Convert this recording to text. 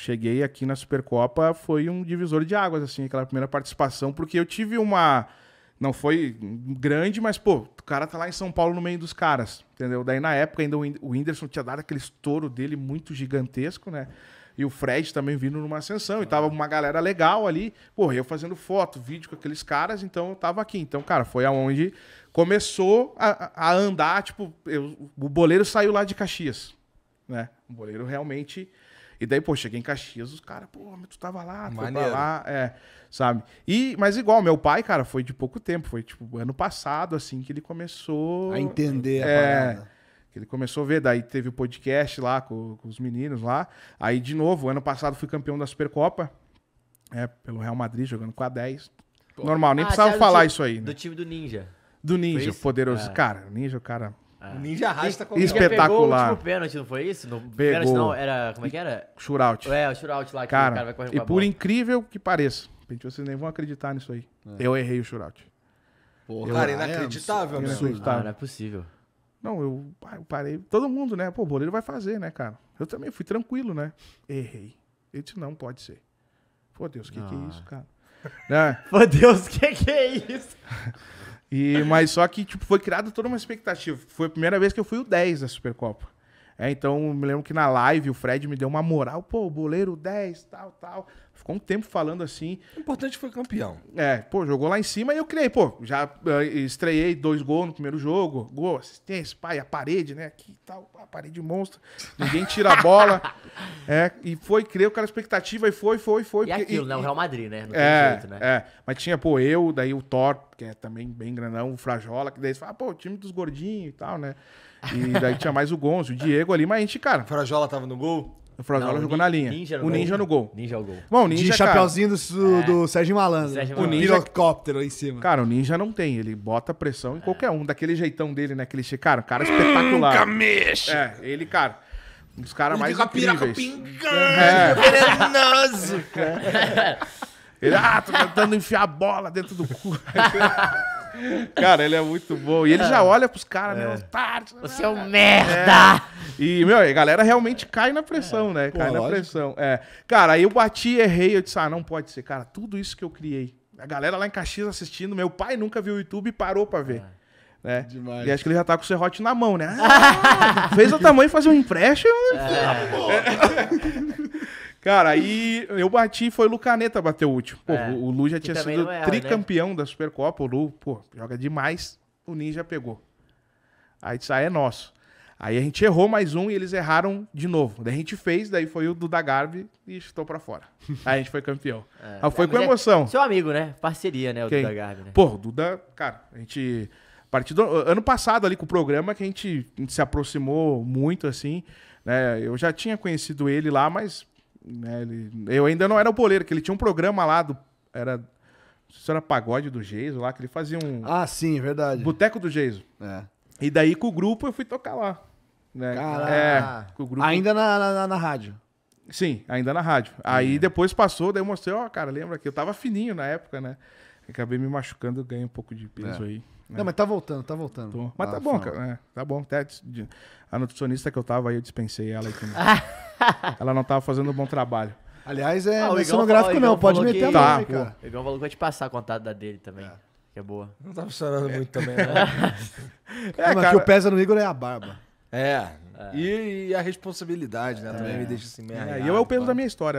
cheguei aqui na Supercopa foi um divisor de águas, assim, aquela primeira participação, porque eu tive uma. Não foi grande, mas, pô, o cara tá lá em São Paulo no meio dos caras, entendeu? Daí na época ainda o Whindersson tinha dado aquele estouro dele muito gigantesco, né? E o Fred também vindo numa ascensão, e tava uma galera legal ali, pô, eu fazendo foto, vídeo com aqueles caras, então eu tava aqui. Então, cara, foi aonde começou a, a andar, tipo, eu, o boleiro saiu lá de Caxias, né? O boleiro realmente e daí, pô, cheguei em Caxias, os caras, pô, mas tu tava lá, tu tava foi pra lá, é, sabe? E, mas igual, meu pai, cara, foi de pouco tempo, foi tipo ano passado, assim, que ele começou. A entender a é, parada. Que ele começou a ver, daí teve o podcast lá com, com, os meninos lá. Aí, de novo, ano passado fui campeão da Supercopa, é, pelo Real Madrid, jogando com a 10. Pô. Normal, nem ah, precisava falar time, isso aí. Né? Do time do Ninja. Do Ninja, poderoso. É. Cara, Ninja, o cara ah. O Ninja arrasta com Espetacular. Pegou o pênalti, não foi isso? No pênalti não, era. Como é que era? Shootout. É, o shootout lá que cara, o cara vai correr E por incrível que pareça, vocês nem vão acreditar nisso aí. É. Eu errei o shootout. Porra, eu, cara, inacreditável, é, Ah, não é possível. Não, eu, eu parei. Todo mundo, né? Pô, o goleiro vai fazer, né, cara? Eu também fui tranquilo, né? Errei. Ele disse, não, pode ser. Pô, Deus, é ah. o né? que, que é isso, cara? né? Pô, Deus, o que, que é isso? E, mas só que tipo, foi criada toda uma expectativa. Foi a primeira vez que eu fui o 10 da Supercopa. É, então, me lembro que na live o Fred me deu uma moral, pô, boleiro 10, tal, tal. Ficou um tempo falando assim. O importante foi campeão. É, pô, jogou lá em cima e eu criei, pô, já uh, estreiei dois gols no primeiro jogo, gol, assistência, pai, a parede, né, aqui tal, a parede monstro, ninguém tira a bola. é, e foi, o aquela expectativa e foi, foi, foi. E porque, é aquilo, e, né, o Real Madrid, né, não tem é, jeito, né. É, mas tinha, pô, eu, daí o Thor, que é também bem grandão, o Frajola, que daí você fala, pô, o time dos gordinhos e tal, né? E daí tinha mais o Gonzo, o Diego ali, mas a gente, cara. O Frajola tava no gol? O Frajola não, jogou na linha. Ninja o Ninja no gol. Ninja no é gol. Bom, o Ninja, De chapeuzinho do, é. Sérgio Malandro. Sérgio Malandro. O Ninja... helicóptero lá em cima. Cara, o Ninja não tem. Ele bota pressão em é. qualquer um. Daquele jeitão dele, né? Aquele... Cara, o cara é espetacular. Nunca mexe! É, ele, cara... Um dos caras mais incríveis. Com a piraca pingando, é. venenoso. É. Ele, ah, tô tentando enfiar a bola dentro do cu. cara, ele é muito bom. E ele já olha pros caras, né? É. Tarde, né? Você é um merda! É. E, meu, a galera realmente cai na pressão, é. né? Pô, cai lógico. na pressão. É. Cara, aí eu bati, errei, eu disse, ah, não pode ser, cara, tudo isso que eu criei. A galera lá em Caxias assistindo, meu pai nunca viu o YouTube e parou pra ver. É. Né? Demais. E acho que ele já tá com o serrote na mão, né? Ah, fez o tamanho fazer um empréstimo. Né? É. Cara, aí eu bati e foi o Lucaneta bater o último. Pô, é. o Lu já tinha sido erra, né? tricampeão né? da Supercopa. O Lu, pô, joga demais. O Ninja pegou. Aí disse, ah, é nosso. Aí a gente errou mais um e eles erraram de novo. Daí a gente fez, daí foi o Duda Garbi e chutou pra fora. Aí a gente foi campeão. É. Aí foi com é emoção. É seu amigo, né? Parceria, né? O Quem? Duda Garbi, né? Pô, o Duda, cara, a gente partir do ano passado ali com o programa que a gente, se aproximou muito assim, né? Eu já tinha conhecido ele lá, mas né, ele, eu ainda não era o boleiro, que ele tinha um programa lá do era se era pagode do Geiso lá que ele fazia um Ah, sim, é verdade. Boteco do Geiso. É. E daí com o grupo eu fui tocar lá. Né? É, com o grupo. Ainda na, na, na rádio. Sim, ainda na rádio. Aí é. depois passou, daí eu mostrei, ó, oh, cara, lembra que eu tava fininho na época, né? Acabei me machucando, ganhei um pouco de peso é. aí. É. Não, mas tá voltando, tá voltando. Tô. Tá mas ah, tá bom, fala. cara. É, tá bom. Até a nutricionista que eu tava aí, eu dispensei ela. Né? ela não tava fazendo um bom trabalho. Aliás, é ah, é sonográfico não, pode meter que... a mão, tá. O Igão falou que vai te passar a contada da dele também. É. Que é boa. Não tá funcionando é. muito também, né? é, mas cara... que o pesa no Igor é a barba. É. é. E, e, a responsabilidade, né? Também me deixa assim meio. É, e eu é o peso da minha história.